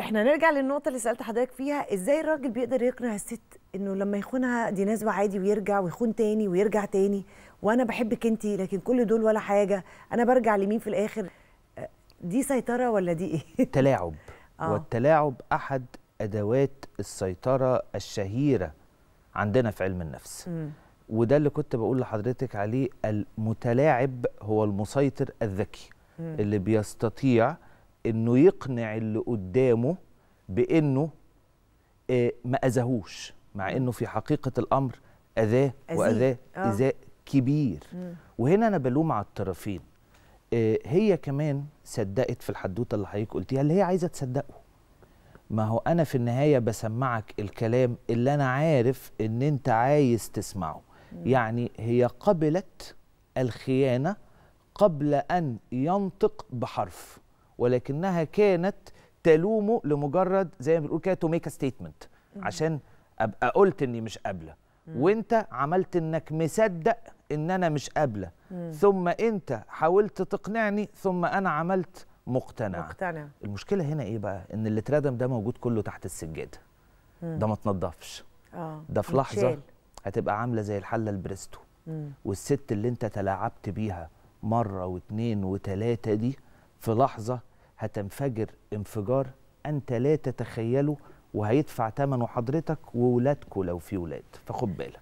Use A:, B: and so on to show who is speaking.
A: احنا نرجع للنقطه اللي سالت حضرتك فيها ازاي الراجل بيقدر يقنع الست انه لما يخونها دي نسبه عادي ويرجع ويخون تاني ويرجع تاني وانا بحبك انت لكن كل دول ولا حاجه انا برجع لمين في الاخر دي سيطره ولا دي ايه تلاعب آه.
B: والتلاعب احد ادوات السيطره الشهيره عندنا في علم النفس م. وده اللي كنت بقول لحضرتك عليه المتلاعب هو المسيطر الذكي م. اللي بيستطيع انه يقنع اللي قدامه بانه آه، ما اذاهوش مع انه في حقيقه الامر اذاه واذاه آه. اذاء كبير مم. وهنا انا بلوم على الطرفين آه، هي كمان صدقت في الحدوته اللي حضرتك قلتيها اللي هي عايزه تصدقه ما هو انا في النهايه بسمعك الكلام اللي انا عارف ان انت عايز تسمعه مم. يعني هي قبلت الخيانه قبل ان ينطق بحرف ولكنها كانت تلومه لمجرد زي ما بنقول كده تو ميك ستيتمنت عشان ابقى قلت اني مش قابله وانت عملت انك مصدق ان انا مش قابله ثم انت حاولت تقنعني ثم انا عملت مقتنع مقتنع المشكله هنا ايه بقى ان اللي اتردم ده موجود كله تحت السجاده ده ما تنضفش
A: اه ده في لحظه
B: هتبقى عامله زي الحله البريستو والست اللي انت تلاعبت بيها مره واثنين وثلاثه دي في لحظه هتنفجر انفجار انت لا تتخيله وهيدفع ثمنه حضرتك وولادكوا لو في ولاد فخد بالك